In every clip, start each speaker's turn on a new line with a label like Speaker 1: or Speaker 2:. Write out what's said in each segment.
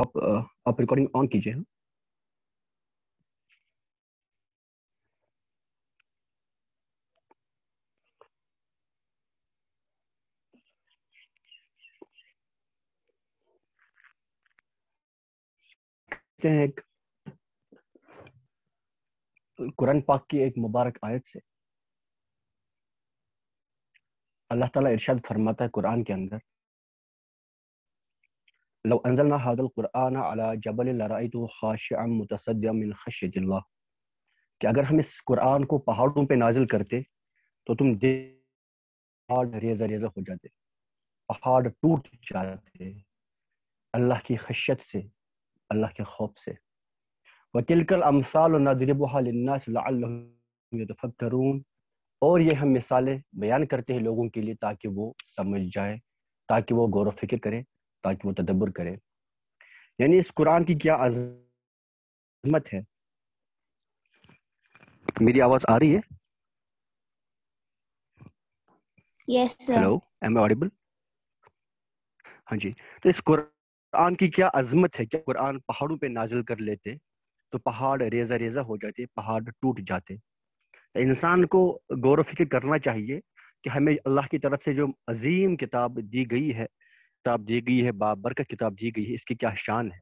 Speaker 1: आप आप recording on कीजिए हाँ एक कुरान पाक की एक मुबारक आयत से अल्लाह ताला इरशाद फरमाता है कुरान के अंदर لو انزلنا هذا القران على جبل لرايته خاشعا متصدعا من خشيه الله कि अगर हम इस कुरान को पहाड़ों पे नाजिल करते तो तुम पहाड़ रेजा रेजा हो जाते पहाड़ टूट जाते अल्लाह की खशियत से अल्लाह के खौफ से वकिलकल अमसाल नदरबालनासरून और ये हम मिसालें बयान करते हैं लोगों के लिए ताकि वो समझ जाए ताकि वो गौर फिक्र करें ताकि वो तदब्बर करे यानी इस कुरान की क्या अजमत है मेरी आवाज आ रही है यस हेलो एम ऑडिबल हाँ जी तो इस कुरान की क्या अजमत है क्या कुरान पहाड़ों पे नाजिल कर लेते तो पहाड़ रेजा रेजा हो जाते पहाड़ टूट जाते तो इंसान को गौर फिक्र करना चाहिए कि हमें अल्लाह की तरफ से जो अजीम किताब दी गई है किताब दी गई है बाबर का किताब दी गई है इसकी क्या शान है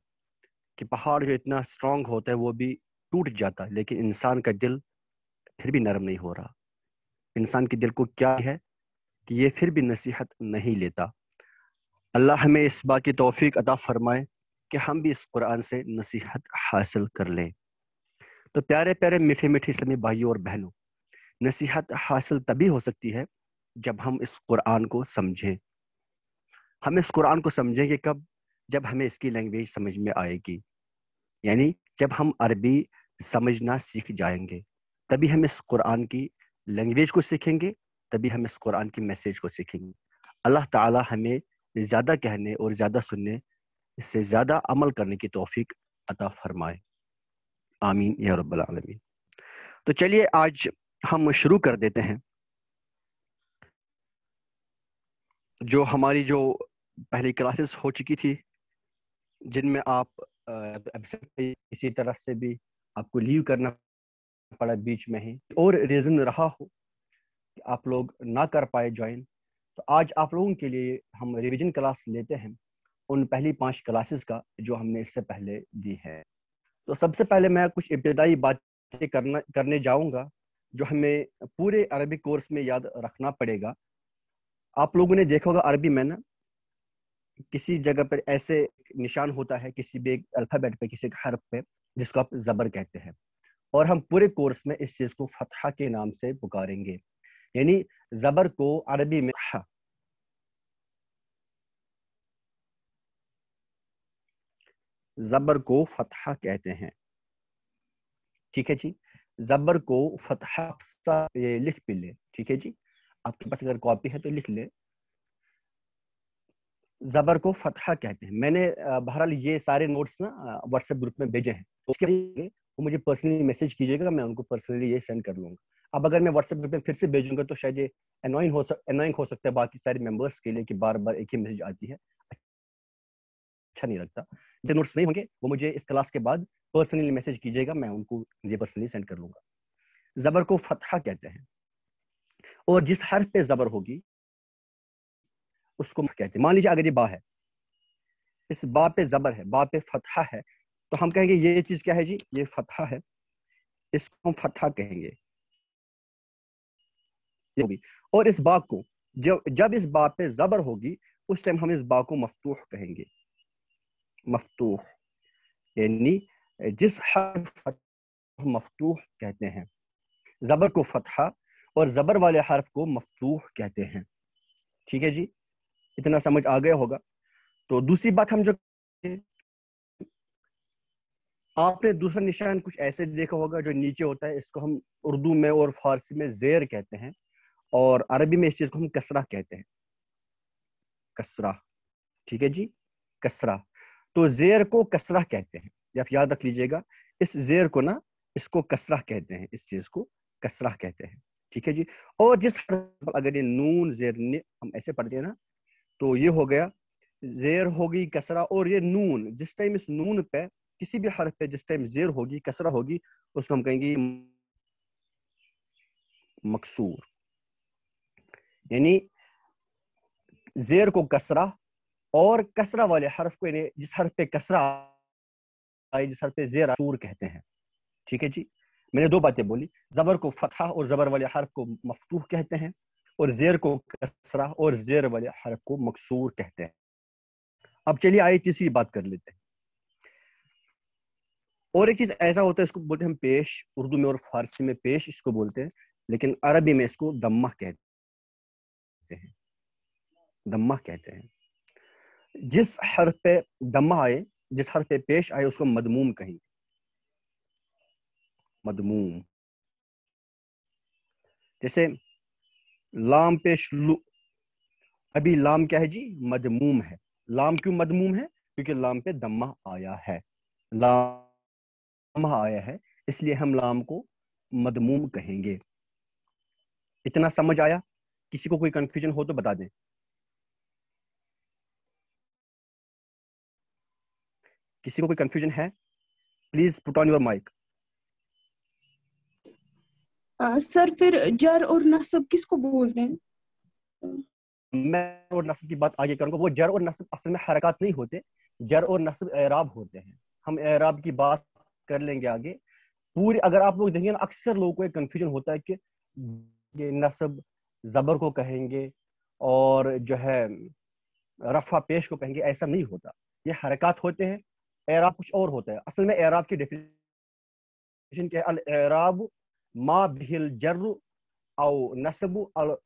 Speaker 1: कि पहाड़ जो इतना स्ट्रांग होता है वो भी टूट जाता है लेकिन इंसान का दिल फिर भी नरम नहीं हो रहा इंसान के दिल को क्या है कि ये फिर भी नसीहत नहीं लेता अल्लाह हमें इस बात की तोफीक अदा फरमाए कि हम भी इस कुरान से नसीहत हासिल कर लें तो प्यारे प्यारे मीठे मीठे इस्लामी भाइयों और बहनों नसीहत हासिल तभी हो सकती है जब हम इस कुरान को समझें हम इस कुरान को समझेंगे कब जब हमें इसकी लैंग्वेज समझ में आएगी यानी जब हम अरबी समझना सीख जाएंगे तभी हम इस कुरान की लैंग्वेज को सीखेंगे तभी हम इस कुरान की मैसेज को सीखेंगे अल्लाह ताला हमें ज़्यादा कहने और ज़्यादा सुनने से ज़्यादा अमल करने की तोफीक अता फरमाए आमीन या रब्बल आलमीन तो चलिए आज हम शुरू कर देते हैं जो हमारी जो पहली क्लासेस हो चुकी थी जिनमें आप किसी तरह से भी आपको लीव करना पड़ा बीच में ही और रीज़न रहा हो कि आप लोग ना कर पाए ज्वाइन तो आज आप लोगों के लिए हम रिवीजन क्लास लेते हैं उन पहली पांच क्लासेस का जो हमने इससे पहले दी है तो सबसे पहले मैं कुछ इब्तदाई बातें करना करने जाऊंगा जो हमें पूरे अरबिक कोर्स में याद रखना पड़ेगा आप लोगों ने देखा होगा अरबी में ना किसी जगह पर ऐसे निशान होता है किसी भी अल्फाबेट पे किसी हर्फ पे जिसको आप जबर कहते हैं और हम पूरे कोर्स में इस चीज को फतहा के नाम से पुकारेंगे यानी जबर को अरबी में जबर को फतहा कहते हैं ठीक है जी जबर को फतहा लिख भी ले ठीक है जी आपके पास अगर कॉपी है तो लिख ले जबर को फतहा कहते हैं मैंने बहरहाल ये सारे नोट्स ना व्हाट्सएप ग्रुप में भेजे हैं तो वो मुझे पर्सनली मैसेज कीजिएगा मैं उनको पर्सनली ये सेंड कर लूंगा अब अगर मैं व्हाट्सएप ग्रुप में फिर से भेजूंगा तो शायद ये अनोइंग हो सक अनोइंग हो सकता है बाकी सारे मेंबर्स के लिए कि बार बार एक ही मैसेज आती है अच्छा नहीं लगता जो नोट्स नहीं होंगे वो मुझे इस क्लास के बाद पर्सनली मैसेज कीजिएगा मैं उनको ये पर्सनली सेंड कर लूंगा जबर को फतहा कहते हैं और जिस हर पे जबर होगी उसको कहते हैं मान लीजिए अगर ये बा है इस बा पे जबर है बा पे फतहा है तो हम कहेंगे ये चीज क्या है जी ये फतहा है इसको हम फतहा कहेंगे होगी और इस बा को जब जब इस बा पे जबर होगी उस टाइम हम इस बा को मफतूह कहेंगे मफतूह यानी जिस हर मफतूह कहते हैं जबर को फतहा और ज़बर वाले हर्फ को मफतूह कहते हैं ठीक है जी इतना समझ आ गया होगा तो दूसरी बात हम जो आपने दूसरा निशान कुछ ऐसे देखा होगा जो नीचे होता है इसको हम उर्दू में और फारसी में जेर कहते हैं और अरबी में इस चीज़ को हम कसरा कहते हैं कसरा ठीक है जी कसरा तो जेर को कसरा कहते हैं आप याद रख लीजिएगा इस जेर को ना इसको कसरा कहते हैं इस चीज़ को कसरा कहते हैं ठीक है जी और जिस अगर ये नून जेर ने हम ऐसे पढ़ते हैं ना तो ये हो गया जेर होगी कसरा और ये नून जिस टाइम इस नून पे किसी भी हर्फ पे जिस टाइम जेर होगी कसरा होगी उसको हम कहेंगे मकसूर यानी जेर को कसरा और कसरा वाले हर्फ को यानी जिस हर्फ पे कसरा जिस हर्फ पे जेर कहते हैं ठीक है जी मैंने दो बातें बोली जबर को फतहा और जबर वाले हरफ को मफतूह कहते हैं और जेर को कसरा और जेर वाले हरफ को मकसूर कहते हैं अब चलिए आई तीसरी बात कर लेते हैं और एक चीज ऐसा होता है इसको बोलते हैं हम पेश उर्दू में और फारसी में पेश इसको बोलते हैं लेकिन अरबी में इसको दम्मा कहते हैं दम्मा कहते हैं जिस हर पे दम्मा आए जिस हर पे पेश आए उसको मदमूम कहेंगे मदमूम जैसे लाम पेश लु अभी लाम क्या है जी मदमूम है लाम क्यों मदमूम है क्योंकि लाम पे दम्मा आया है लाम आया है इसलिए हम लाम को मदमूम कहेंगे इतना समझ आया किसी को कोई कंफ्यूजन हो तो बता दें किसी को कोई कंफ्यूजन है please put on your mike sir फिर जर और नसब किसको बोलते हैं मैं और नसब की बात आगे करूंगा वो जर और नसब असल में हरकत नहीं होते जर और नसब एराब होते हैं हम एराब की बात कर लेंगे आगे पूरी अगर आप लोग देखेंगे ना अक्सर लोगों को एक कन्फ्यूजन होता है कि ये नसब जबर को कहेंगे और जो है रफा पेश को कहेंगे ऐसा नहीं होता ये हरकत होते हैं एराब कुछ और होता है असल में एराब की डेफिनेशन के अल एराब मा बिहिल जर्रु औ नसब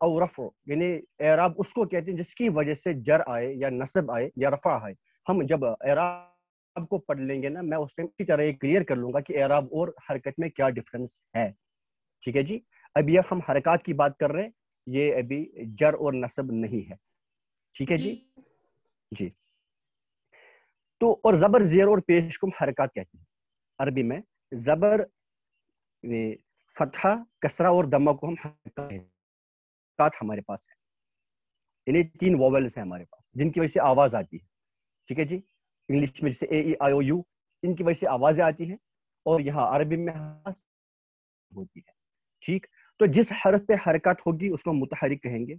Speaker 1: औ रफ़ यानी एराब उसको कहते हैं जिसकी वजह से जर आए या नसब आए या रफ़ा आए हम जब एराब को पढ़ लेंगे ना मैं उस टाइम की तरह क्लियर कर लूंगा कि एराब और हरकत में क्या डिफरेंस है ठीक है जी अभी हम हरकत की बात कर रहे हैं ये अभी जर और नसब नहीं है ठीक है जी जी तो और जबर जेर और पेश को हरकत कहते हैं अरबी में जबर फतहा कसरा और दमा को हम हरकत हमारे पास है यानी तीन वॉवल्स हैं हमारे पास जिनकी वजह से आवाज़ आती है ठीक है जी इंग्लिश में जैसे ए ई आई ओ यू इनकी वजह से आवाज़ें आती हैं और यहाँ अरबी में होती है ठीक तो जिस हरफ पे हरकत होगी उसको मुतहरिक कहेंगे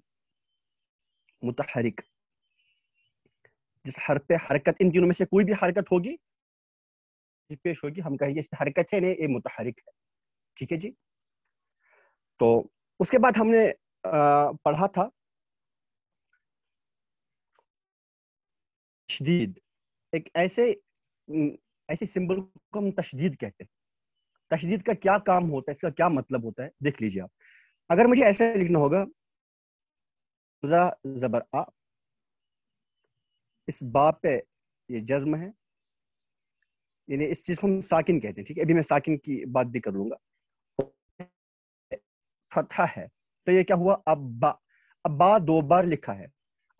Speaker 1: मुतहरिक जिस हरफ पे हरकत इन तीनों में से कोई भी हरकत होगी पेश होगी हम कहेंगे इस हरकत है नहीं ये मुतहरिक है ठीक है जी तो उसके बाद हमने पढ़ा था तशदीद एक ऐसे ऐसे सिंबल को हम तशदीद कहते हैं तशदीद का क्या काम होता है इसका क्या मतलब होता है देख लीजिए आप अगर मुझे ऐसे लिखना होगा जबर आ इस बाप पे ये जज्म है यानी इस चीज को हम साकिन कहते हैं ठीक है अभी मैं साकिन की बात भी कर लूंगा फथा है तो ये क्या हुआ अब्बा अब्बा दो बार लिखा है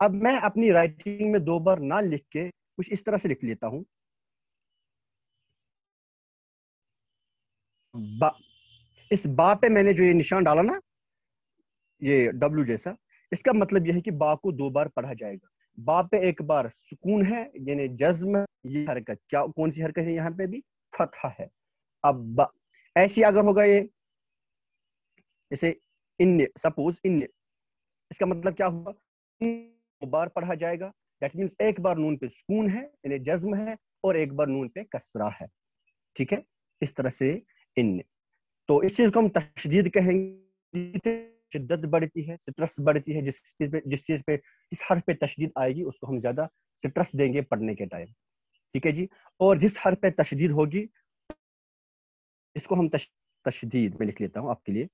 Speaker 1: अब मैं अपनी राइटिंग में दो बार ना लिख के कुछ इस तरह से लिख लेता हूं बा इस बा पे मैंने जो ये निशान डाला ना ये डब्ल्यू जैसा इसका मतलब यह है कि बा को दो बार पढ़ा जाएगा बा पे एक बार सुकून है यानी जज्म ये हरकत क्या कौन सी हरकत है यहाँ पे भी फतह है अब्बा ऐसी अगर होगा ये जैसे इन सपोज इन इसका मतलब क्या हुआ दो बार पढ़ा जाएगा दैट मीन्स एक बार नून पे सुकून है यानी जज्म है और एक बार नून पे कसरा है ठीक है इस तरह से इन तो इस चीज को हम तशदीद कहेंगे शिद्दत बढ़ती है स्ट्रेस बढ़ती है जिस चीज पे जिस चीज पे इस हर्फ पे तशदीद आएगी उसको हम ज्यादा स्ट्रेस देंगे पढ़ने के टाइम ठीक है जी और जिस हर्फ पे तशदीद होगी इसको हम तश, तशदीद में लिख लेता हूँ आपके लिए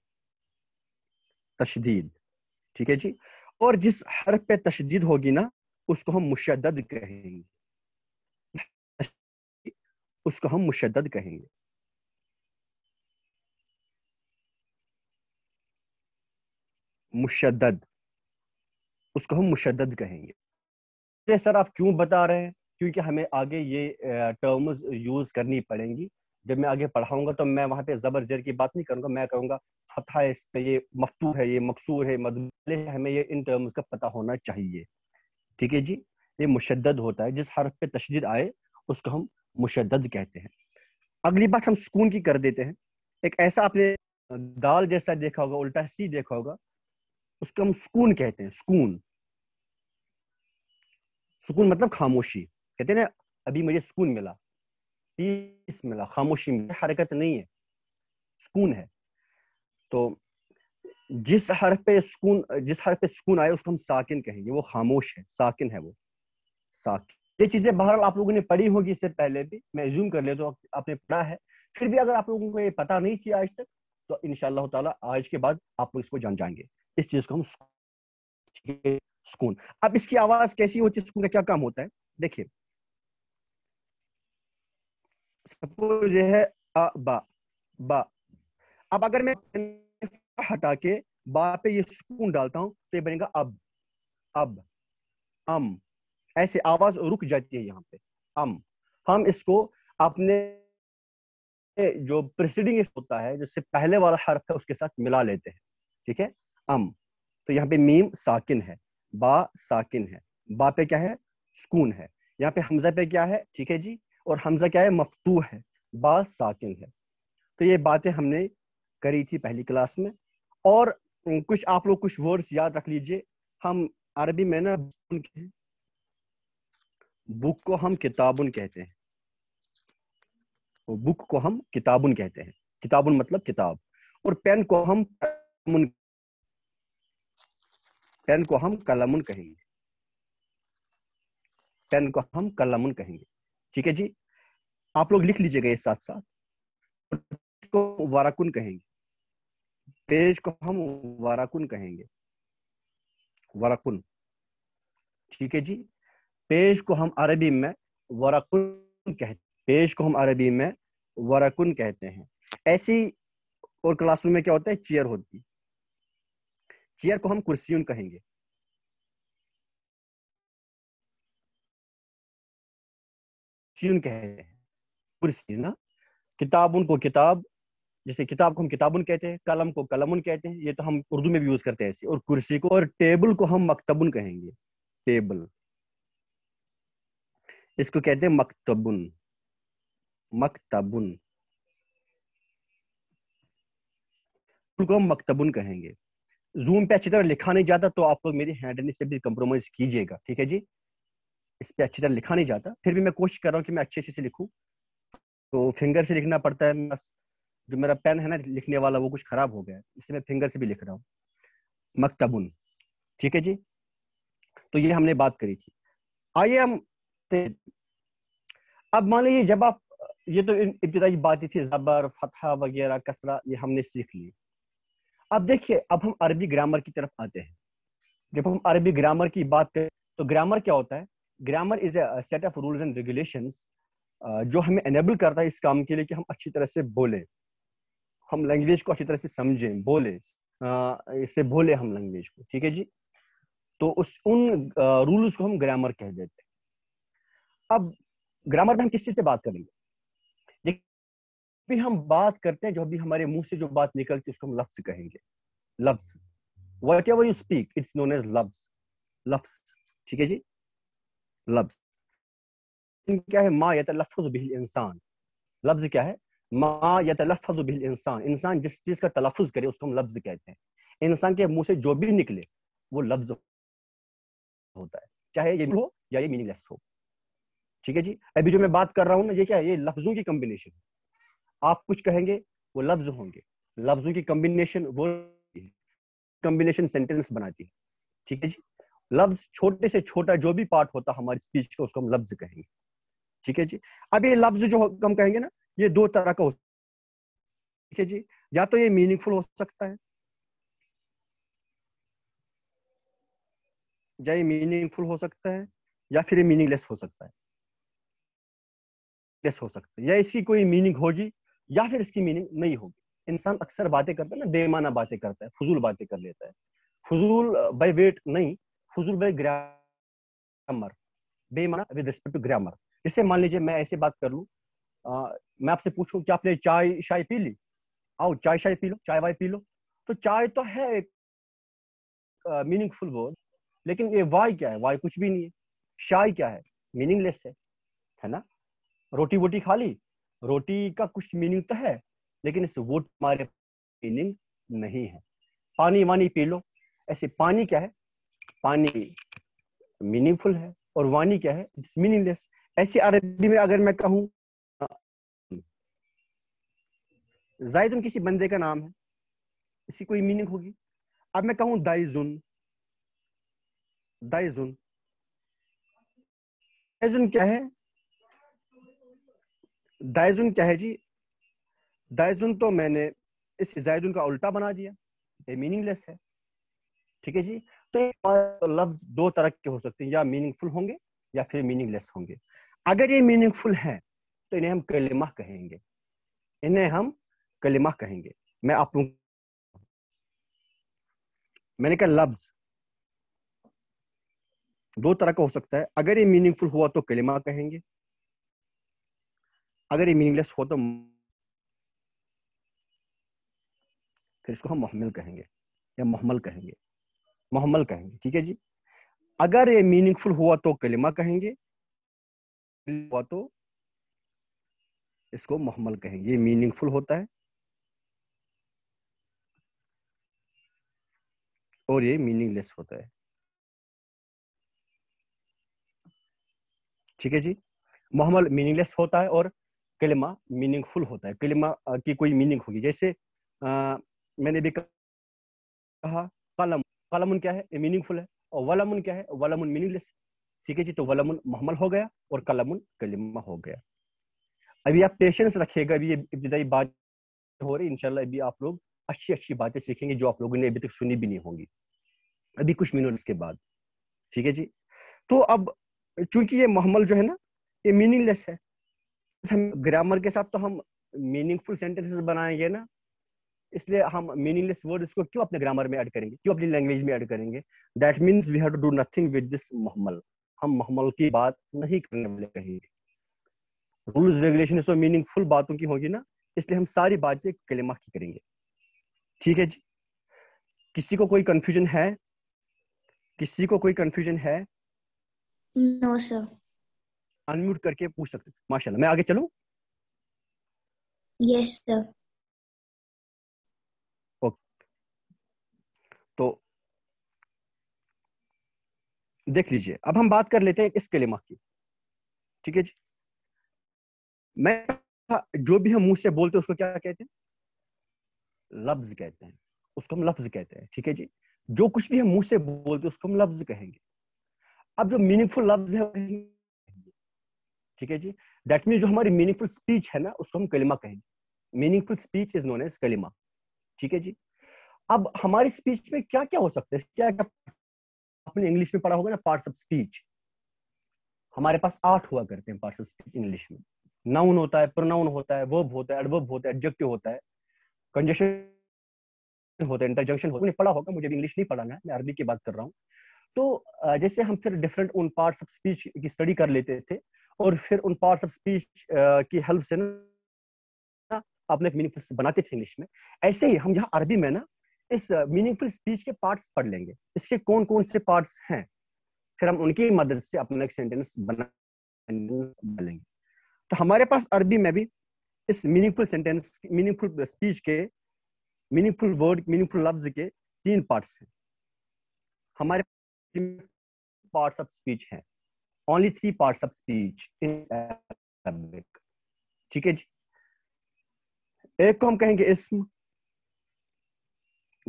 Speaker 1: तशदीद ठीक है जी और जिस हर्फ पे तशदीद होगी ना उसको हम मुशद कहेंगे उसको हम मुशद कहेंगे मुशद उसको हम मुशद कहेंगे सर आप क्यों बता रहे हैं क्योंकि हमें आगे ये टर्म्स यूज करनी पड़ेंगी जब मैं आगे पढ़ाऊंगा तो मैं वहां पे जबर जर की बात नहीं करूंगा मैं कहूंगा फतह इसमें ये मफतू है ये मकसूर है है हमें ये इन टर्म्स का पता होना चाहिए ठीक है जी ये मुशद होता है जिस हरफ पे तशद आए उसको हम मुशद कहते हैं अगली बात हम सुकून की कर देते हैं एक ऐसा आपने दाल जैसा देखा होगा उल्टा सी देखा होगा उसको हम सुकून कहते हैं सुकून सुकून मतलब खामोशी कहते हैं ना अभी मुझे सुकून मिला पीस मिला खामोशी में हरकत नहीं है सुकून है तो जिस हर पे सुकून जिस हर पे सुकून आए उसको हम साकिन कहेंगे वो खामोश है साकिन है वो साकिन ये चीजें बहरहाल आप लोगों ने पढ़ी होगी इससे पहले भी मैं जूम कर लेता हूँ आपने पढ़ा है फिर भी अगर आप लोगों को ये पता नहीं किया आज तक तो इन ताला आज के बाद आप लोग इसको जान जाएंगे इस चीज को हम सुकून अब इसकी आवाज कैसी होती है सुकून का क्या काम होता है देखिए सपोज ये है अ बा बा अब अगर मैं हटा के बा पे ये सुकून डालता हूं तो ये बनेगा अब अब अम ऐसे आवाज रुक जाती है यहाँ पे अम हम इसको अपने जो प्रिसीडिंग होता है जिससे पहले वाला हर्फ है उसके साथ मिला लेते हैं ठीक है अम तो यहाँ पे मीम साकिन है बा साकिन है बा पे क्या है सुकून है यहाँ पे हमजा पे क्या है ठीक है जी और हमजा क्या है मफतू है बा साकिन है तो ये बातें हमने करी थी पहली क्लास में और कुछ आप लोग कुछ वर्ड्स याद रख लीजिए हम अरबी में ना बुक को हम किताबुन कहते हैं बुक को हम किताबुन कहते हैं किताबुन मतलब किताब और पेन को हम पेन को हम कलमुन कहेंगे पेन को हम कलमुन कहेंगे ठीक है जी आप लोग लिख लीजिएगा ये साथ साथ को वाराकुन कहेंगे पेज को हम वाराकुन कहेंगे वाराकुन ठीक है जी पेज को हम अरबी में वाराकुन कहते पेज को हम अरबी में वाराकुन कहते हैं ऐसी और क्लासरूम में क्या होता है चेयर होती चेयर को हम कुर्सियन कहेंगे कहते हैं कुर्सी ना किताबुन को किताब जैसे किताब को हम किताबन कहते हैं कलम को उन कहते हैं ये तो हम उर्दू में भी यूज करते हैं ऐसे और कुर्सी को और टेबल को हम मकतबुन कहेंगे टेबल इसको कहते हैं मकतबुन मकतबुन को हम मकतबुन कहेंगे जूम पे अच्छी तरह लिखा नहीं जाता तो आप लोग मेरी हैंड से भी कंप्रोमाइज कीजिएगा ठीक है जी इस पे अच्छी तरह लिखा नहीं जाता फिर भी मैं कोशिश कर रहा हूँ कि मैं अच्छे अच्छे से लिखूँ तो फिंगर से लिखना पड़ता है जो मेरा पेन है ना लिखने वाला वो कुछ खराब हो गया है इसलिए मैं फिंगर से भी लिख रहा हूँ मकतबुन ठीक है जी तो ये हमने बात करी थी आइए हम अब मान लीजिए जब आप ये तो इब्तदाई बातें थी जबर फतहा वगैरह कसरा ये हमने सीख ली अब देखिए अब हम अरबी ग्रामर की तरफ आते हैं जब हम अरबी ग्रामर की बात करें तो ग्रामर क्या होता है grammar is a set of rules and regulations जो हमें एनेबल करता है इस काम के लिए कि हम अच्छी तरह से बोले हम लैंग्वेज को अच्छी तरह से समझें बोले इसे बोले हम लैंग्वेज को ठीक है जी तो उस उन रूल्स को हम ग्रामर कह देते हैं अब ग्रामर में हम किस चीज से बात करेंगे भी हम बात करते हैं जो भी हमारे मुंह से जो बात निकलती है उसको हम लफ्ज कहेंगे लफ्ज whatever you speak it's known as लफ्ज लफ्ज ठीक है जी लफ्ज क्या है मा यतलफ़ बिल इंसान लफ्ज क्या है मा यतलफ़ बिल इंसान इंसान जिस चीज़ का तलफ़ करे उसको हम लफ्ज कहते हैं इंसान के मुंह से जो भी निकले वो लफ्ज होता है चाहे ये हो या ये मीनिंगलेस हो ठीक है जी अभी जो मैं बात कर रहा हूँ ना ये क्या है ये लफ्जों की कम्बिनेशन आप कुछ कहेंगे वो लफ्ज होंगे लफ्जों की कम्बिनेशन वो कम्बिनेशन सेंटेंस बनाती है ठीक है जी लफ्ज छोटे से छोटा जो भी पार्ट होता है हमारी स्पीच का उसको हम लफ्ज कहेंगे ठीक है जी अब ये लफ्ज जो हम कहेंगे ना ये दो तरह का हो ठीक है जी या तो ये मीनिंगफुल हो सकता है या ये मीनिंगफुल हो सकता है या फिर ये मीनिंगलेस हो सकता है लेस हो सकता है या इसकी कोई मीनिंग होगी या फिर इसकी मीनिंग नहीं होगी इंसान अक्सर बातें करता है ना बेमाना बातें करता है फजूल बातें कर लेता है फजूल बाय वेट नहीं फजूल बाय ग्रामर बेमाना विद रिस्पेक्ट टू ग्रामर जैसे मान लीजिए मैं ऐसे बात करूँ मैं आपसे पूछूं कि आपने चाय शाय पी ली आओ चाय शाय पी लो चाय वाय पी लो तो चाय तो है एक मीनिंगफुल वर्ड लेकिन ये वाई क्या है वाई कुछ भी नहीं है शाय क्या है मीनिंगलेस है है ना रोटी वोटी खा ली रोटी का कुछ मीनिंग तो है लेकिन इस वोट मारे मीनिंग नहीं है पानी वानी पी लो ऐसे पानी क्या है पानी मीनिंगफुल है और वानी क्या है इट्स मीनिंगलेस ऐसी अरबी में अगर मैं कहूं जायदुन किसी बंदे का नाम है इसकी कोई मीनिंग होगी अब मैं कहूँ दाइजुन दाइजुन दाइजुन क्या है दाइजुन क्या है जी दाइजुन तो मैंने इस जायदुन का उल्टा बना दिया ये मीनिंगलेस है ठीक है जी तो लफ्ज दो तरह के हो सकते हैं या मीनिंगफुल होंगे या फिर मीनिंगलेस होंगे अगर ये मीनिंगफुल है तो इन्हें हम कलिमा कहेंगे इन्हें हम कलिमा कहेंगे मैं आप मैंने कहा लफ्ज दो तरह का हो सकता है अगर ये मीनिंगफुल हुआ तो कलिमा कहेंगे अगर ये मीनिंगलेस हो तो फिर इसको हम मोहम्मल कहेंगे या मोहम्मल कहेंगे मोहम्मल कहेंगे ठीक है जी अगर ये मीनिंगफुल हुआ तो कलिमा कहेंगे हुआ तो इसको महमल कहेंगे ये मीनिंगफुल होता है और ये मीनिंगलेस होता है ठीक है जी मोहम्मल मीनिंगलेस होता है और कलिमा मीनिंगफुल होता है कलिमा की कोई मीनिंग होगी जैसे आ, मैंने भी कहा कलम कलम क्या है मीनिंगफुल है और वलमुन क्या है वलमुन मीनिंगलेस ठीक है जी तो वलमुन महमल हो गया और कलमुन कलिमा हो गया अभी आप पेशेंस रखिएगा अभी ये इब्तदाई बात हो रही इनशाला अभी आप लोग अच्छी अच्छी बातें सीखेंगे जो आप लोगों ने अभी तक सुनी भी नहीं होंगी अभी कुछ मिनट्स के बाद ठीक है जी तो अब चूंकि ये महमल जो है ना ये मीनिंगलेस है हम ग्रामर के साथ तो हम मीनिंगफुल सेंटेंसेस बनाएंगे ना इसलिए हम मीनिंगलेस वर्ड्स को क्यों अपने ग्रामर में ऐड करेंगे क्यों अपनी लैंग्वेज में ऐड करेंगे that means we have to do nothing with this मोहम्मल हम महमल की बात नहीं करने वाले कहेंगे रूल्स रेगुलेशन तो मीनिंगफुल बातों की होगी ना इसलिए हम सारी बातें कलेमा की करेंगे ठीक है जी किसी को कोई कंफ्यूजन है किसी को कोई कंफ्यूजन है नो सर अनम्यूट करके पूछ सकते माशाल्लाह मैं आगे चलू यस सर ओके तो देख लीजिए अब हम बात कर लेते हैं इस कलिमा की ठीक है जी मैं जो भी हम मुंह से बोलते हैं उसको क्या कहते हैं लफ्ज कहते हैं उसको हम लफ्ज कहते हैं ठीक है जी जो कुछ भी हम मुंह से बोलते हैं उसको हम लफ्ज कहेंगे अब जो मीनिंगफुल लफ्ज है ठीक है जी दैट मीन जो हमारी मीनिंगफुल स्पीच है ना उसको हम कलिमा कहेंगे meaningful speech is known as कलिमा ठीक है जी अब हमारी स्पीच में क्या क्या हो सकता है क्या क्या आपने इंग्लिश में पढ़ा होगा ना पार्ट्स ऑफ स्पीच हमारे पास आठ हुआ करते हैं पार्ट्स ऑफ स्पीच इंग्लिश में नाउन होता है प्रोनाउन होता है वर्ब होता है एडवर्ब होता है एडजेक्टिव होता है कंजेशन होता है इंटरजंक्शन होता है पढ़ा होगा मुझे इंग्लिश नहीं पढ़ाना है मैं अरबी की बात कर रहा हूँ तो जैसे हम फिर डिफरेंट उन पार्ट्स ऑफ स्पीच की स्टडी कर लेते थे और फिर उन पार्ट्स ऑफ स्पीच की हेल्प से ना अपने मीनिंग बनाते थे इंग्लिश में ऐसे ही हम यहाँ अरबी में ना इस मीनिंगफुल स्पीच के पार्ट्स पढ़ लेंगे इसके कौन कौन से पार्ट्स हैं फिर हम उनकी मदद से अपना एक सेंटेंस बना लेंगे तो हमारे पास अरबी में भी इस मीनिंगफुल सेंटेंस मीनिंगफुल स्पीच के मीनिंगफुल वर्ड मीनिंगफुल लफ्ज के तीन पार्ट्स हैं हमारे पार्ट्स ऑफ स्पीच हैं only three parts of speech in ठीक है जी एक को हम कहेंगे इसम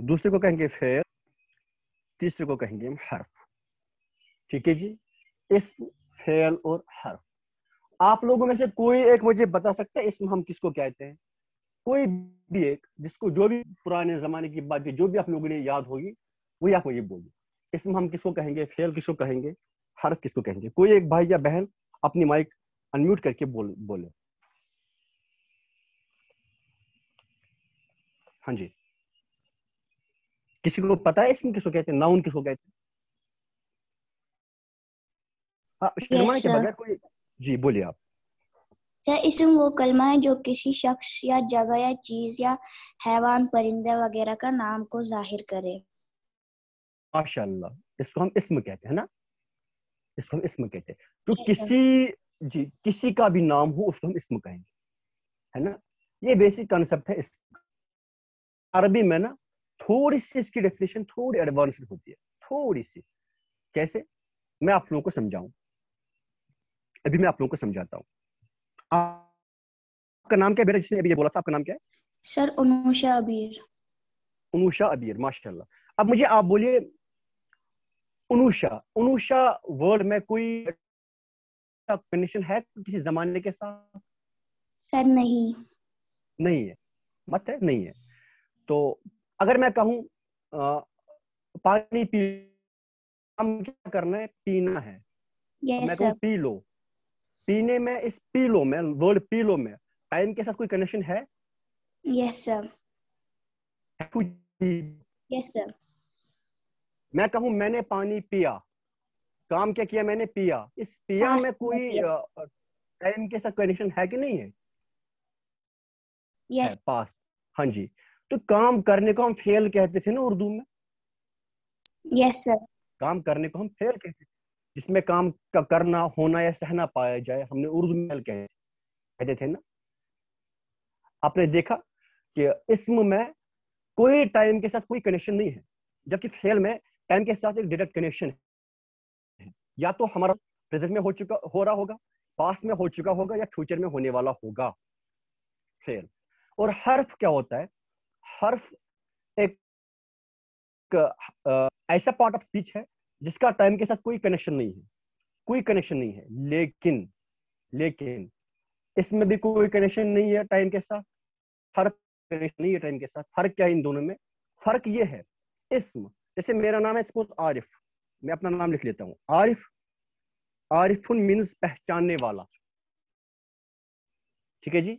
Speaker 1: दूसरे को कहेंगे फेर तीसरे को कहेंगे हम हर्फ ठीक है जी इस फेल और हर्फ आप लोगों में से कोई एक मुझे बता सकता है इसमें हम किसको कहते हैं कोई भी एक जिसको जो भी पुराने जमाने की बात जो भी आप लोगों ने याद होगी वही आप मुझे बोलिए इसमें हम किसको कहेंगे फेल किसको कहेंगे हर्फ किसको कहेंगे कोई एक भाई या बहन अपनी माइक अनम्यूट करके बोल बोले हाँ जी किसी को पता है इसमें किसको कहते हैं नाउन किसको कहते हैं हाँ yes, के बगैर कोई जी बोलिए आप क्या इसम वो कलमा है जो किसी शख्स या जगह या चीज या हैवान परिंदे वगैरह का नाम को जाहिर करे माशाल्लाह इसको हम इसम कहते हैं ना इसको हम इसम कहते हैं तो किसी जी किसी का भी नाम हो उसको हम इसम कहेंगे है ना ये बेसिक कॉन्सेप्ट है इस अरबी में ना थोड़ी सी इसकी डेफिनेशन थोड़ी एडवांस्ड होती है थोड़ी सी कैसे मैं आप लोगों को समझाऊं अभी मैं आप लोगों को समझाता हूं आपका नाम क्या बेटा जिसने अभी ये बोला था आपका नाम क्या है सर उनुषा अबीर उनुषा अबीर माशाल्लाह अब मुझे आप बोलिए उनुषा उनुषा वर्ड में कोई कनेक्शन है किसी जमाने के साथ सर नहीं नहीं है मत है नहीं है तो अगर मैं कहूं आ, पानी पी हम क्या करना है पीना है yes, मैं पी लो पीने में इस पी लो में वर्ड पी लो में टाइम के साथ कोई कनेक्शन है यस सर यस सर मैं कहूं मैंने पानी पिया काम क्या किया मैंने पिया इस पिया में कोई टाइम के साथ कनेक्शन है कि नहीं है yes. पास हाँ जी तो काम करने को हम फेल कहते थे ना उर्दू में यस yes, सर काम करने को हम फेल कहते थे जिसमें काम का करना होना या सहना पाया जाए हमने उर्दू में कहते थे ना आपने देखा कि इसम में कोई टाइम के साथ कोई कनेक्शन नहीं है जबकि फेल में टाइम के साथ एक डायरेक्ट कनेक्शन है या तो हमारा प्रेजेंट में हो चुका हो रहा होगा पास में हो चुका होगा या फ्यूचर में होने वाला होगा फेल और हर्फ क्या होता है हर्फ एक ऐसा पार्ट ऑफ स्पीच है जिसका टाइम के साथ कोई कनेक्शन नहीं है कोई कनेक्शन नहीं है लेकिन लेकिन इसमें भी कोई कनेक्शन नहीं है टाइम के साथ फर्क कनेक्शन नहीं है टाइम के साथ फर्क क्या है इन दोनों में फर्क ये है इसम जैसे मेरा नाम है सपोज आरिफ मैं अपना नाम लिख लेता हूँ आरिफ आरिफुन मीन्स पहचानने वाला ठीक है जी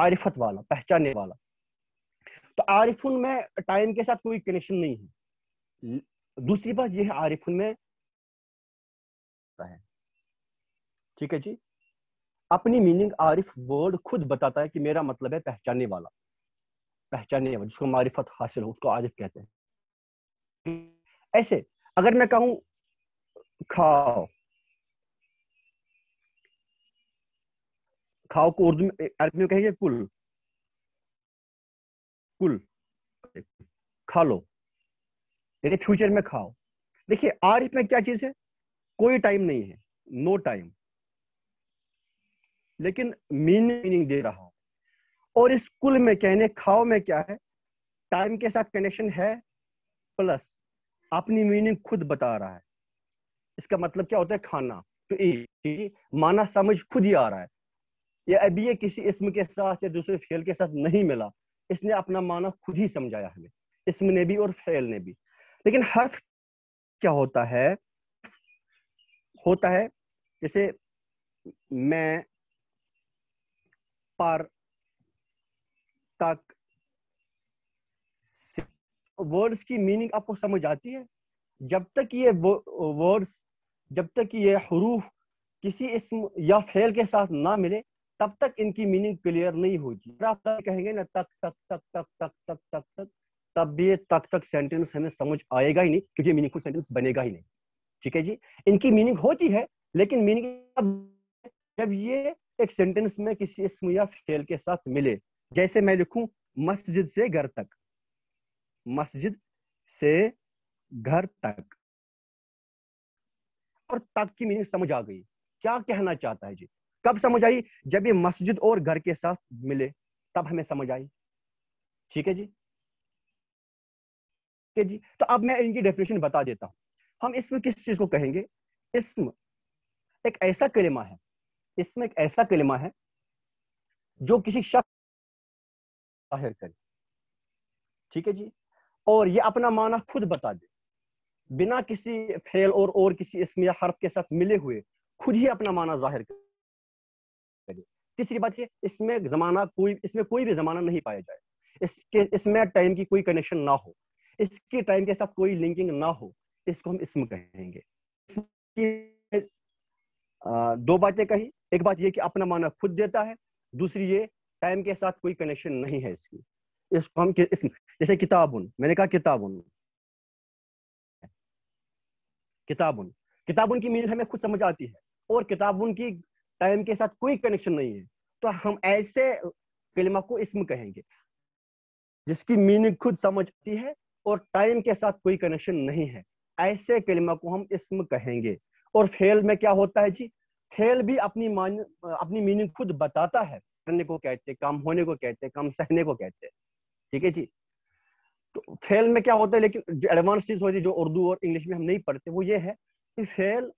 Speaker 1: मारिफत वाला पहचानने वाला तो आरिफुन में टाइम के साथ कोई कनेक्शन नहीं है दूसरी बात यह है आरिफुन में ठीक है जी अपनी मीनिंग आरिफ वर्ड खुद बताता है कि मेरा मतलब है पहचानने वाला पहचानने वाला जिसको मारिफत हासिल हो उसको आरिफ कहते हैं ऐसे अगर मैं कहूं खाओ खाओ को उर्दू में अरबी में कहेंगे कुल कुल खा लो यानी फ्यूचर में खाओ देखिए आरिफ में क्या चीज है कोई टाइम नहीं है नो no टाइम लेकिन मीनिंग दे रहा हूं और इस कुल में कहने खाओ में क्या है टाइम के साथ कनेक्शन है प्लस अपनी मीनिंग खुद बता रहा है इसका मतलब क्या होता है खाना तो माना समझ खुद ही आ रहा है या अभी ये किसी इसम के साथ या दूसरे फेल के साथ नहीं मिला इसने अपना माना खुद ही समझाया हमें इसम ने भी और फेल ने भी लेकिन हर्फ क्या होता है होता है जैसे मैं पर तक वर्ड्स की मीनिंग आपको समझ आती है जब तक ये वर्ड्स जब तक ये हरूफ किसी इसम या फेल के साथ ना मिले तब तक इनकी मीनिंग क्लियर नहीं होगी आप कहेंगे ना तक तक तक तक तक तक तक तक तब भी ये तक तक सेंटेंस हमें समझ आएगा ही नहीं क्योंकि मीनिंगफुल सेंटेंस बनेगा ही नहीं ठीक है जी इनकी मीनिंग होती है लेकिन मीनिंग जब ये एक सेंटेंस में किसी इसम या फेल के साथ मिले जैसे मैं लिखूं मस्जिद से घर तक मस्जिद से घर तक और तक की मीनिंग समझ आ गई क्या कहना चाहता है जी कब समझ आई जब ये मस्जिद और घर के साथ मिले तब हमें समझ आई ठीक है जी ठीक है जी तो अब मैं इनकी डेफिनेशन बता देता हूं हम इसमें किस चीज को कहेंगे इसम एक ऐसा कलिमा है इसमें एक ऐसा कलिमा है जो किसी शख्स जाहिर करे ठीक है जी और ये अपना माना खुद बता दे बिना किसी फेल और और किसी इसमें या हर्फ के साथ मिले हुए खुद ही अपना माना जाहिर करे तीसरी बात ये इसमें जमाना कोई इसमें कोई भी जमाना नहीं पाया जाए इसके इसमें टाइम की कोई कनेक्शन ना हो इसके टाइम के साथ कोई लिंकिंग ना हो इसको हम इसम कहेंगे दो बातें कही एक बात ये कि अपना माना खुद देता है दूसरी ये टाइम के साथ कोई कनेक्शन नहीं है इसकी इसको हम इसम जैसे किताबुन मैंने कहा किताबुन किताबुन किताबुन की मीनिंग हमें खुद समझ आती है और किताबुन की टाइम के साथ कोई कनेक्शन नहीं है तो हम ऐसे कलिमा को इसम कहेंगे जिसकी मीनिंग खुद समझ है और टाइम के साथ कोई कनेक्शन नहीं है ऐसे कलिमा को हम इसम कहेंगे और फेल में क्या होता है जी फेल भी अपनी मान अपनी मीनिंग खुद बताता है करने को कहते काम होने को कहते काम सहने को कहते ठीक है जी तो फेल में क्या होता है लेकिन जो एडवांस चीज होती है जो उर्दू और इंग्लिश में हम नहीं पढ़ते वो ये है कि फेल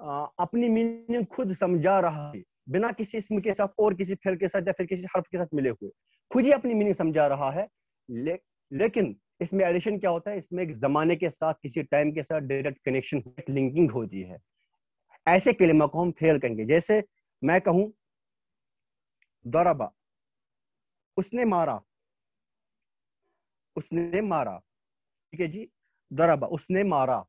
Speaker 1: अपनी मीनिंग खुद समझा रहा है बिना किसी इसम के साथ और किसी फेल के साथ या फिर किसी हर्फ के साथ मिले हुए खुद ही अपनी मीनिंग समझा रहा है ले, लेकिन इसमें एडिशन क्या होता है इसमें एक जमाने के साथ किसी टाइम के साथ डायरेक्ट कनेक्शन लिंकिंग होती है ऐसे कलिमा को हम फेल कहेंगे जैसे मैं कहूं दौराबा उसने मारा उसने मारा ठीक है जी दौराबा उसने मारा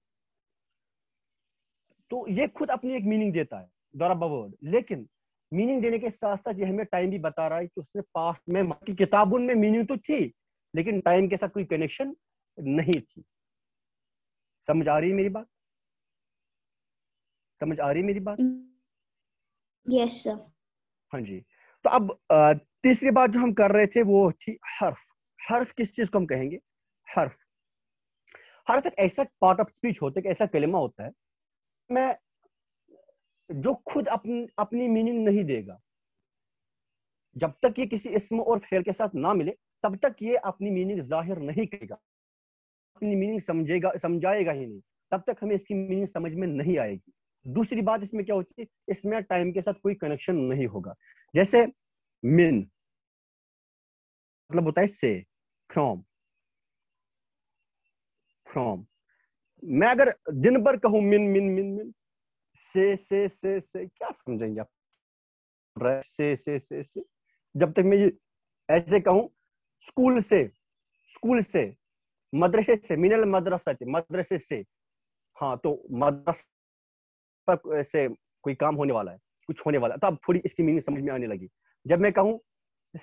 Speaker 1: तो ये खुद अपनी एक मीनिंग देता है दौरा वर्ड लेकिन मीनिंग देने के साथ साथ ये हमें टाइम भी बता रहा है कि उसने पास्ट में की किताबों में मीनिंग तो थी लेकिन टाइम के साथ कोई कनेक्शन नहीं थी समझ आ रही है मेरी बात समझ आ रही है मेरी बात यस सर हाँ जी तो अब तीसरी बात जो हम कर रहे थे वो थी हर्फ हर्फ किस चीज को हम कहेंगे हर्फ हर्फ एक ऐसा पार्ट ऑफ स्पीच होता है ऐसा कलमा होता है में जो खुद अपन अपनी मीनिंग नहीं देगा जब तक ये किसी इसम और फेल के साथ ना मिले तब तक ये अपनी मीनिंग जाहिर नहीं करेगा अपनी मीनिंग समझेगा समझाएगा ही नहीं तब तक हमें इसकी मीनिंग समझ में नहीं आएगी दूसरी बात इसमें क्या होती है इसमें टाइम के साथ कोई कनेक्शन नहीं होगा जैसे मिन मतलब होता है से फ्रॉम फ्रॉम मैं अगर दिन भर कहूं मिन मिन मिन मिन से से से से क्या समझेंगे आप से से से से जब तक मैं ये ऐसे कहूं स्कूल से स्कूल से मदरसे से मिनल मदरसा थे मदरसे से हाँ तो मदरसा पर से कोई काम होने वाला है कुछ होने वाला तब थोड़ी इसकी मीनिंग समझ में आने लगी जब मैं कहूं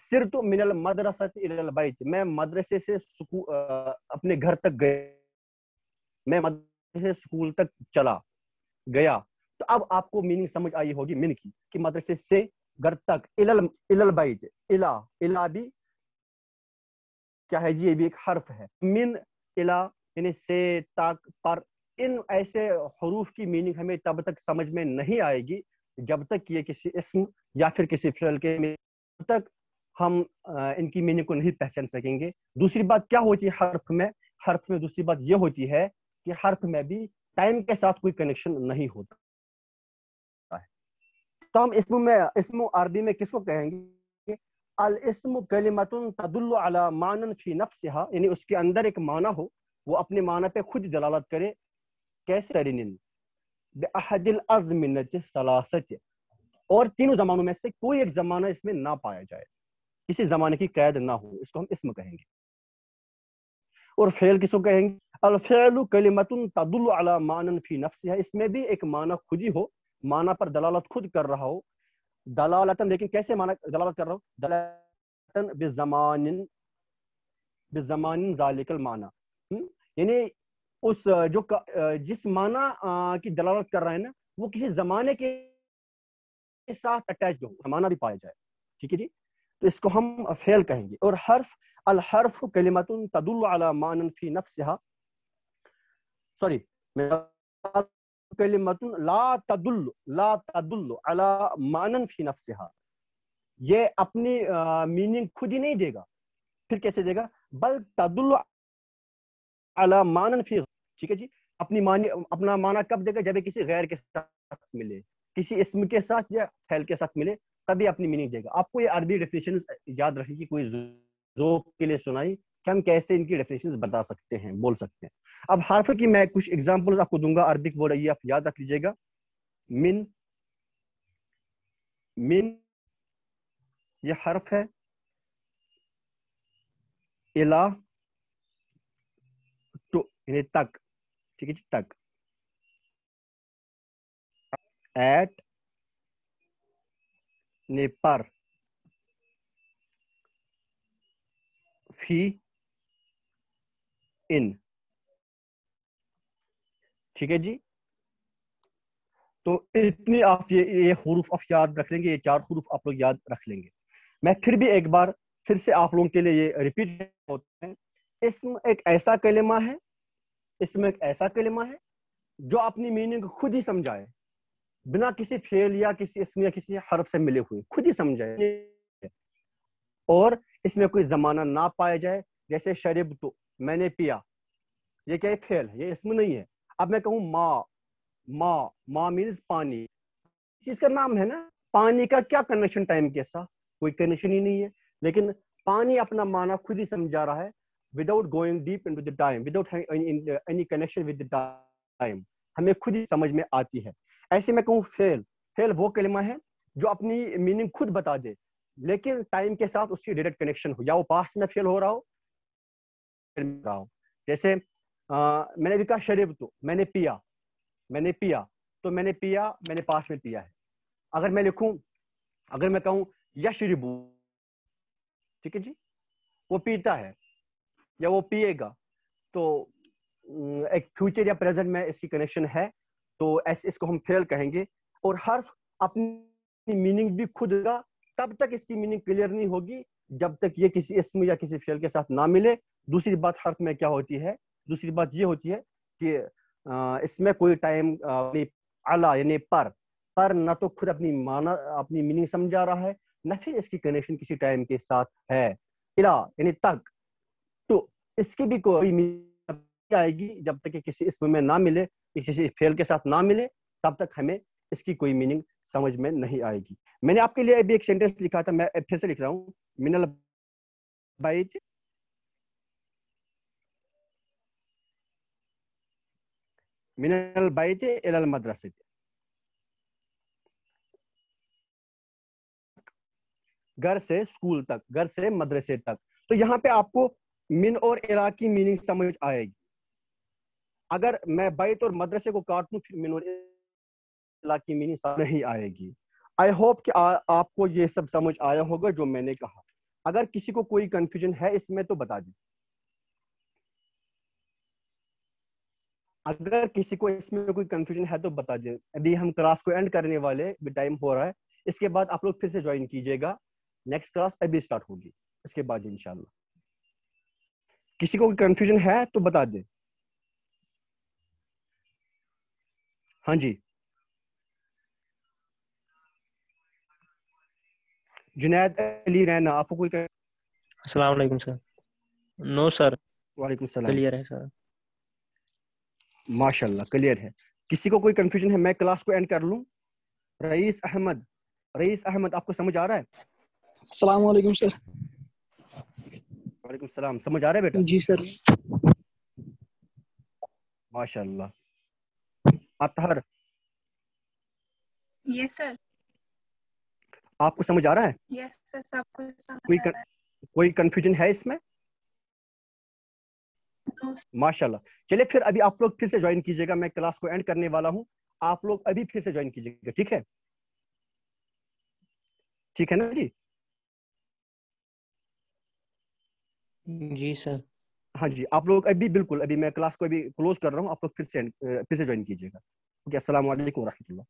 Speaker 1: सिर तो मिनल मदरसा मैं मदरसे से आ, अपने घर तक गए मैं मदरसे स्कूल तक चला गया तो अब आपको मीनिंग समझ आई होगी मिन की कि मदरसे से घर तक इलल इलल बाइज इला इला भी क्या है जी ये भी एक हर्फ है मिन इला यानी से तक पर इन ऐसे हरूफ की मीनिंग हमें तब तक समझ में नहीं आएगी जब तक ये किसी इसम या फिर किसी फिल के में तक हम इनकी मीनिंग को नहीं पहचान सकेंगे दूसरी बात क्या होती है हर्फ में हर्फ में दूसरी बात ये होती है के हर्थ में भी टाइम के साथ कोई कनेक्शन नहीं होता है तो हम इसम में इसम अरबी में किसको कहेंगे अल इसम कलिमतन तदुल्ल मानन फी नफ्सहा यानी उसके अंदर एक माना हो वो अपने माना पे खुद जलालत करे कैसे तरीन और तीनों जमानों में से कोई एक जमाना इसमें ना पाया जाए किसी जमाने की कैद ना हो इसको हम इसम कहेंगे और फेल किसको कहेंगे अलफ़ल कलिमतन तदुल मानन फ़ी नफ्स है इसमें भी एक माना खुद ही हो माना पर दलालत खुद कर रहा हो दलालतन लेकिन कैसे माना दलालत कर रहा हो दलालतन बेजमान बेजमान जालिकल माना यानी उस जो जिस माना की दलालत कर रहा है ना वो किसी जमाने के साथ अटैच हो माना भी पाया जाए ठीक है जी तो इसको हम फेल कहेंगे और हर्फ अल हर्फ कलिमतन तदुल मानन फ़ी नफ्स सॉरी कलिमतुन ला तदुल्लु ला तदुल्लु अला मानन फी नफसहा ये अपनी मीनिंग खुद ही नहीं देगा फिर कैसे देगा बल तदुल्लु अला मानन फी ठीक है जी अपनी मानी अपना माना कब देगा जब किसी गैर के साथ मिले किसी इसम के साथ या फैल के साथ मिले तभी अपनी मीनिंग देगा आपको ये अरबी डेफिनेशन याद रखने की कोई जो के लिए सुनाई कि हम कैसे इनकी डेफिनेशन बता सकते हैं बोल सकते हैं अब हार्फ की मैं कुछ एग्जाम्पल आपको दूंगा अरबिक वर्ड ये आप याद रख लीजिएगा मिन मिन ये हर्फ है इला टू तो, यानी तक ठीक है जी तक एट ने पर फी इन ठीक है जी तो इतने आप ये ये हरूफ आप याद रख लेंगे ये चार हरूफ आप लोग याद रख लेंगे मैं फिर भी एक बार फिर से आप लोगों के लिए ये रिपीट होते हैं इसम एक ऐसा कलेमा है इसमें एक ऐसा कलेमा है जो अपनी मीनिंग खुद ही समझाए बिना किसी फेल या किसी इसमें या किसी हरफ से मिले हुए खुद ही समझाए और इसमें कोई जमाना ना पाया जाए जैसे शरीब तो मैंने पिया ये क्या है फेल ये इसमें नहीं है अब मैं कहूँ माँ माँ माँ मीन्स पानी चीज का नाम है ना पानी का क्या कनेक्शन टाइम के साथ कोई कनेक्शन ही नहीं है लेकिन पानी अपना माना खुद ही समझा रहा है without going deep in the time without any connection with time हमें खुद ही समझ में आती है ऐसे में कहूँ फेल फेल वो कलमा है जो अपनी मीनिंग खुद बता दे लेकिन टाइम के साथ उसकी डायरेक्ट कनेक्शन हो या वो पास्ट में फेल हो रहा हो रहा हूँ जैसे आ, मैंने भी कहा शरीब तो मैंने पिया मैंने पिया तो मैंने पिया मैंने पास में पिया है अगर मैं लिखूं अगर मैं कहूं या शरीबू ठीक है जी वो पीता है या वो पिएगा तो एक फ्यूचर या प्रेजेंट में इसकी कनेक्शन है तो ऐसे इसको हम फेल कहेंगे और हर अपनी मीनिंग भी खुद का तब तक इसकी मीनिंग क्लियर नहीं होगी जब तक ये किसी इसम या किसी फेल के साथ ना मिले दूसरी बात हर्फ में क्या होती है दूसरी बात ये होती है कि इसमें कोई टाइम अला यानी पर पर ना तो खुद अपनी माना अपनी मीनिंग समझा रहा है ना फिर इसकी कनेक्शन किसी टाइम के साथ है इला यानी तक तो इसकी भी कोई आएगी जब तक कि किसी इसम में ना मिले किसी फेल के साथ ना मिले तब तक हमें इसकी कोई मीनिंग समझ में नहीं आएगी मैंने आपके लिए अभी एक सेंटेंस लिखा था मैं फिर से लिख रहा हूँ मिनल बाइट من البيت إلى المدرسة घर से स्कूल तक घर से मदरसे तक तो यहाँ पे आपको मिन और इला की मीनिंग समझ आएगी अगर मैं बैत और मदरसे को काट फिर मिन और इला की मीनिंग नहीं आएगी आई होप कि आ, आपको ये सब समझ आया होगा जो मैंने कहा अगर किसी को कोई कंफ्यूजन है इसमें तो बता दीजिए अगर किसी को इसमें कोई कंफ्यूजन है तो बता दें अभी हम क्लास को एंड करने वाले भी टाइम हो रहा है इसके बाद आप लोग फिर से ज्वाइन कीजिएगा नेक्स्ट क्लास अभी स्टार्ट होगी इसके बाद इनशाला किसी को कंफ्यूजन है तो बता दें हाँ जी जुनेद अली रैना आपको कोई कर... सर नो सर वालेकुम सलाम क्लियर है सर माशाल्लाह क्लियर है किसी को कोई कंफ्यूजन है मैं क्लास को एंड कर लूं रईस अहमद रईस अहमद आपको समझ आ रहा है सलाम वालेकुम सर वालेकुम सलाम समझ आ रहा है बेटा जी सर माशाल्लाह अतहर यस सर आपको समझ आ रहा है यस सर सब कुछ समझ आ रहा है कोई कंफ्यूजन है इसमें माशाल्लाह चलिए फिर अभी आप लोग फिर से ज्वाइन कीजिएगा मैं क्लास को एंड करने वाला हूँ आप लोग अभी फिर से ज्वाइन कीजिएगा ठीक है ठीक है ना जी जी सर हाँ जी आप लोग अभी बिल्कुल अभी मैं क्लास को अभी क्लोज कर रहा हूँ आप लोग फिर से फिर से ज्वाइन कीजिएगा ओके असल वरहमल